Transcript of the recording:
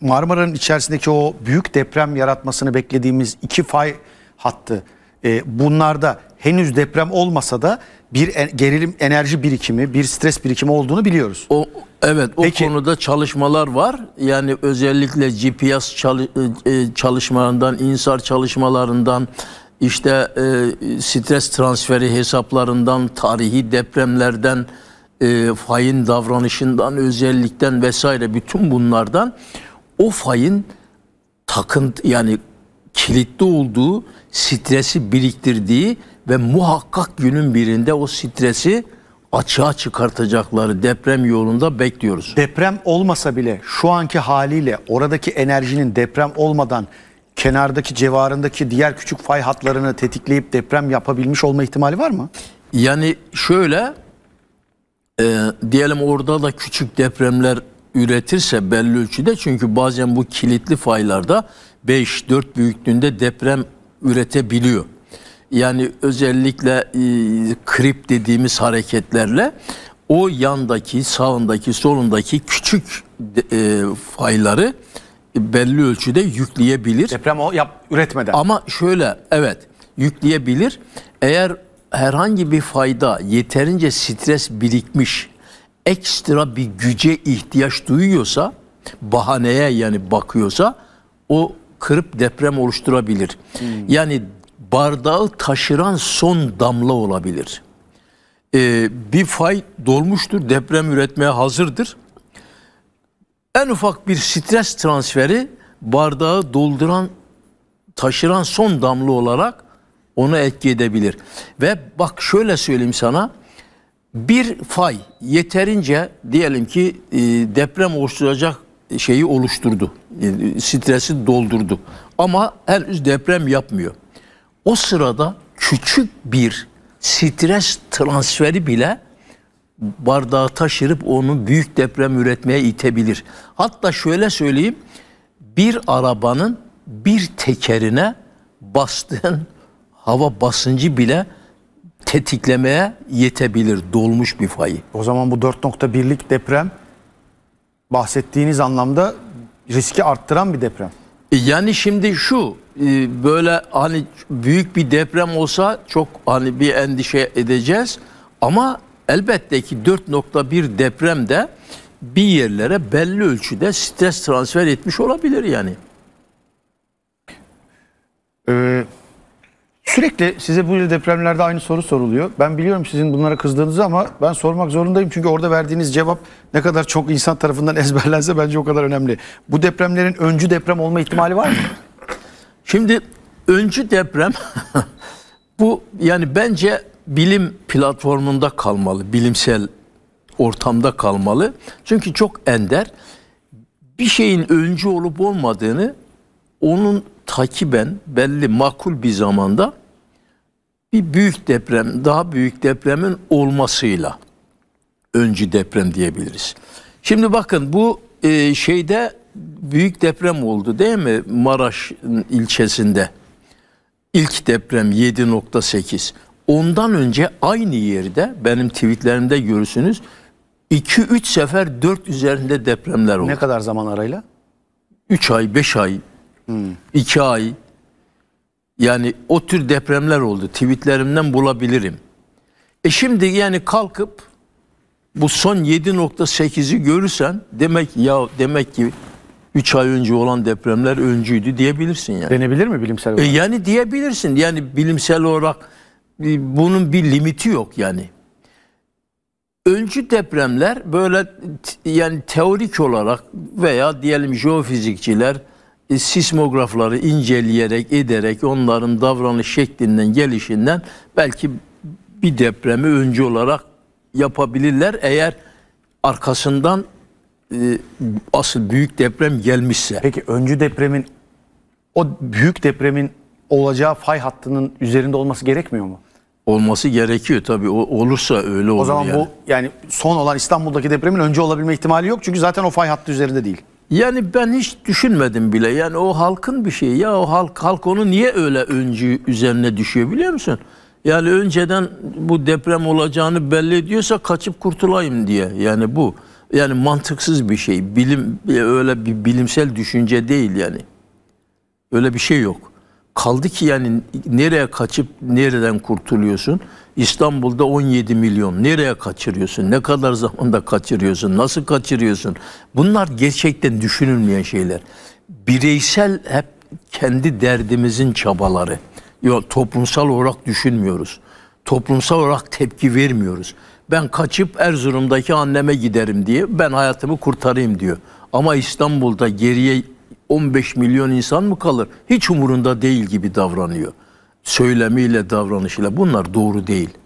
Marmara'nın içerisindeki o büyük deprem yaratmasını beklediğimiz iki fay hattı e, bunlarda henüz deprem olmasa da bir gerilim enerji birikimi, bir stres birikimi olduğunu biliyoruz. O evet o Peki, konuda çalışmalar var. Yani özellikle GPS çalış, e, e, çalışmalarından, insar çalışmalarından işte e, stres transferi hesaplarından, tarihi depremlerden, e, fayın davranışından, özellikten vesaire bütün bunlardan o fayın takıntı yani kilitli olduğu, stresi biriktirdiği ve muhakkak günün birinde o stresi açığa çıkartacakları deprem yolunda bekliyoruz. Deprem olmasa bile şu anki haliyle oradaki enerjinin deprem olmadan kenardaki civarındaki diğer küçük fay hatlarını tetikleyip deprem yapabilmiş olma ihtimali var mı? Yani şöyle e, diyelim orada da küçük depremler üretirse belli ölçüde çünkü bazen bu kilitli faylarda 5-4 büyüklüğünde deprem üretebiliyor. Yani özellikle e, krip dediğimiz hareketlerle o yandaki, sağındaki, solundaki küçük e, fayları belli ölçüde yükleyebilir. Deprem o yap, üretmeden. Ama şöyle evet yükleyebilir. Eğer herhangi bir fayda yeterince stres birikmiş ekstra bir güce ihtiyaç duyuyorsa, bahaneye yani bakıyorsa o kırıp deprem oluşturabilir. Hmm. Yani bardağı taşıran son damla olabilir. Ee, bir fay dolmuştur, deprem üretmeye hazırdır. En ufak bir stres transferi bardağı dolduran, taşıran son damla olarak onu etki edebilir. Ve bak şöyle söyleyeyim sana, bir fay yeterince diyelim ki e, deprem oluşturacak şeyi oluşturdu. E, stresi doldurdu. Ama henüz deprem yapmıyor. O sırada küçük bir stres transferi bile bardağı taşırıp onu büyük deprem üretmeye itebilir. Hatta şöyle söyleyeyim. Bir arabanın bir tekerine bastığın hava basıncı bile tetiklemeye yetebilir dolmuş bir fayı. O zaman bu 4.1'lik deprem bahsettiğiniz anlamda riski arttıran bir deprem. E, yani şimdi şu e, böyle hani büyük bir deprem olsa çok hani bir endişe edeceğiz ama elbette ki 4.1 deprem de bir yerlere belli ölçüde stres transfer etmiş olabilir yani. Ee, Sürekli size bu yıl depremlerde aynı soru soruluyor. Ben biliyorum sizin bunlara kızdığınızı ama ben sormak zorundayım. Çünkü orada verdiğiniz cevap ne kadar çok insan tarafından ezberlense bence o kadar önemli. Bu depremlerin öncü deprem olma ihtimali var mı? Şimdi öncü deprem bu yani bence bilim platformunda kalmalı. Bilimsel ortamda kalmalı. Çünkü çok ender. Bir şeyin öncü olup olmadığını onun takiben belli makul bir zamanda bir büyük deprem, daha büyük depremin olmasıyla öncü deprem diyebiliriz. Şimdi bakın bu e, şeyde büyük deprem oldu değil mi Maraş ilçesinde? İlk deprem 7.8. Ondan önce aynı yerde benim tweetlerimde görürsünüz 2-3 sefer 4 üzerinde depremler oldu. Ne kadar zaman arayla? 3 ay, 5 ay, hmm. 2 ay, yani o tür depremler oldu. Tweetlerimden bulabilirim. E şimdi yani kalkıp bu son 7.8'i görürsen demek ya demek ki 3 ay önce olan depremler öncüydü diyebilirsin yani. Denebilir mi bilimsel e olarak? E yani diyebilirsin. Yani bilimsel olarak bunun bir limiti yok yani. Öncü depremler böyle yani teorik olarak veya diyelim jeofizikçiler e, sismografları inceleyerek, ederek onların davranış şeklinden, gelişinden belki bir depremi önce olarak yapabilirler eğer arkasından e, asıl büyük deprem gelmişse. Peki öncü depremin o büyük depremin olacağı fay hattının üzerinde olması gerekmiyor mu? Olması gerekiyor tabii. O, olursa öyle olur. O zaman yani. bu yani son olan İstanbul'daki depremin önce olabilme ihtimali yok. Çünkü zaten o fay hattı üzerinde değil. Yani ben hiç düşünmedim bile. Yani o halkın bir şeyi. Ya o halk halk onu niye öyle önce üzerine düşüyor biliyor musun? Yani önceden bu deprem olacağını belli ediyorsa kaçıp kurtulayım diye. Yani bu yani mantıksız bir şey. Bilim öyle bir bilimsel düşünce değil yani. Öyle bir şey yok. Kaldı ki yani nereye kaçıp nereden kurtuluyorsun? İstanbul'da 17 milyon. Nereye kaçırıyorsun? Ne kadar zamanda kaçırıyorsun? Nasıl kaçırıyorsun? Bunlar gerçekten düşünülmeyen şeyler. Bireysel hep kendi derdimizin çabaları. Yok toplumsal olarak düşünmüyoruz. Toplumsal olarak tepki vermiyoruz. Ben kaçıp Erzurum'daki anneme giderim diye ben hayatımı kurtarayım diyor. Ama İstanbul'da geriye 15 milyon insan mı kalır? Hiç umurunda değil gibi davranıyor. Söylemiyle, davranışıyla bunlar doğru değil.